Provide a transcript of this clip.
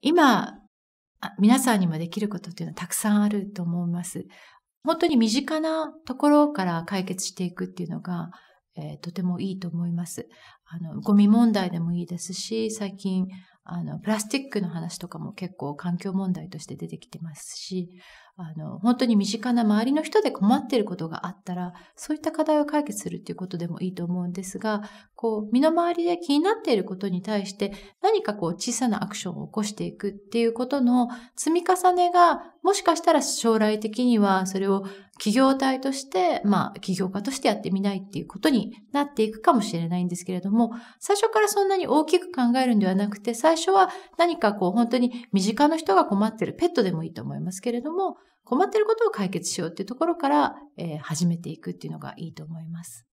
今、皆さんにもできることっていうのはたくさんあると思います。本当に身近なところから解決していくっていうのが、えー、とてもいいと思います。あの、ゴミ問題でもいいですし、最近、あの、プラスチックの話とかも結構環境問題として出てきてますし、あの、本当に身近な周りの人で困っていることがあったら、そういった課題を解決するっていうことでもいいと思うんですが、こう、身の回りで気になっていることに対して、何かこう、小さなアクションを起こしていくっていうことの積み重ねが、もしかしたら将来的には、それを企業体として、まあ、起業家としてやってみないっていうことになっていくかもしれないんですけれども、最初からそんなに大きく考えるんではなくて、最初は何かこう、本当に身近な人が困っているペットでもいいと思いますけれども、困ってることを解決しようっていうところから、えー、始めていくっていうのがいいと思います。